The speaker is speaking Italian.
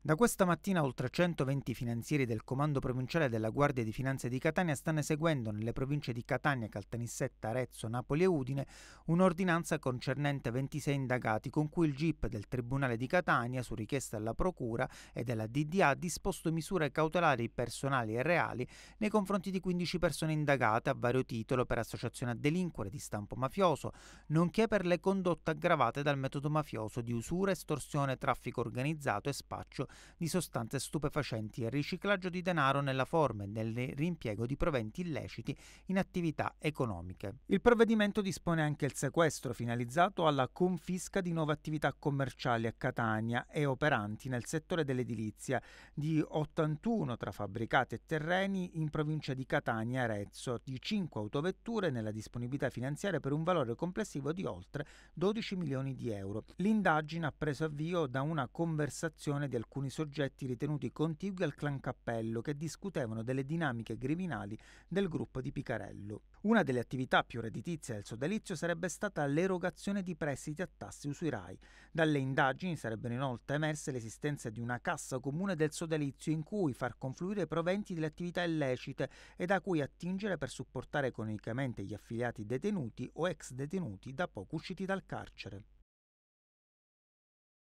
Da questa mattina oltre 120 finanzieri del Comando Provinciale della Guardia di Finanza di Catania stanno eseguendo nelle province di Catania, Caltanissetta, Arezzo, Napoli e Udine un'ordinanza concernente 26 indagati con cui il GIP del Tribunale di Catania, su richiesta della Procura e della DDA, ha disposto misure cautelari personali e reali nei confronti di 15 persone indagate a vario titolo per associazione a delinquere di stampo mafioso, nonché per le condotte aggravate dal metodo mafioso di usura, estorsione, traffico organizzato e spaccio di sostanze stupefacenti e riciclaggio di denaro nella forma e nel rimpiego di proventi illeciti in attività economiche. Il provvedimento dispone anche il sequestro finalizzato alla confisca di nuove attività commerciali a Catania e operanti nel settore dell'edilizia di 81 tra fabbricati e terreni in provincia di Catania Arezzo, di 5 autovetture nella disponibilità finanziaria per un valore complessivo di oltre 12 milioni di euro. L'indagine ha preso avvio da una conversazione di alcuni alcuni soggetti ritenuti contigui al clan Cappello che discutevano delle dinamiche criminali del gruppo di Picarello. Una delle attività più redditizie del sodalizio sarebbe stata l'erogazione di prestiti a tassi usurai. Dalle indagini sarebbero inoltre emerse l'esistenza di una cassa comune del sodalizio in cui far confluire i proventi delle attività illecite e da cui attingere per supportare economicamente gli affiliati detenuti o ex detenuti da poco usciti dal carcere.